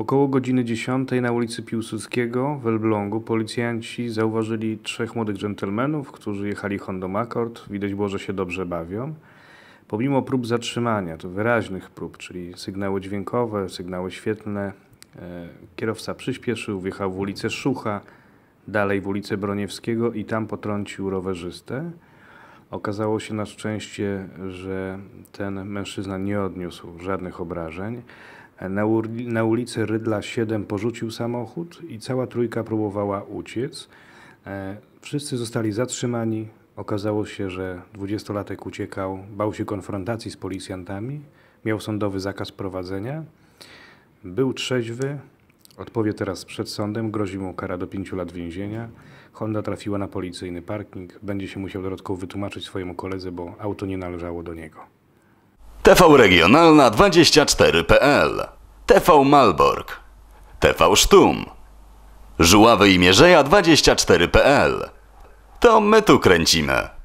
Około godziny 10 na ulicy Piłsudskiego w Elblągu policjanci zauważyli trzech młodych dżentelmenów, którzy jechali Hondą Accord. Widać było, że się dobrze bawią. Pomimo prób zatrzymania, to wyraźnych prób, czyli sygnały dźwiękowe, sygnały świetlne, e, kierowca przyspieszył, wjechał w ulicę Szucha, dalej w ulicę Broniewskiego i tam potrącił rowerzystę. Okazało się na szczęście, że ten mężczyzna nie odniósł żadnych obrażeń. Na, ulicy Rydla 7 porzucił samochód i cała trójka próbowała uciec. E, wszyscy zostali zatrzymani. Okazało się, że dwudziestolatek uciekał, bał się konfrontacji z policjantami, miał sądowy zakaz prowadzenia, był trzeźwy, odpowie teraz przed sądem, grozi mu kara do 5 lat więzienia. Honda trafiła na policyjny parking, będzie się musiał dodatkowo wytłumaczyć swojemu koledze, bo auto nie należało do niego. TV Regionalna 24.pl TV Malbork, TV Sztum, Żuławy i Mierzeja 24.pl. To my tu kręcimy.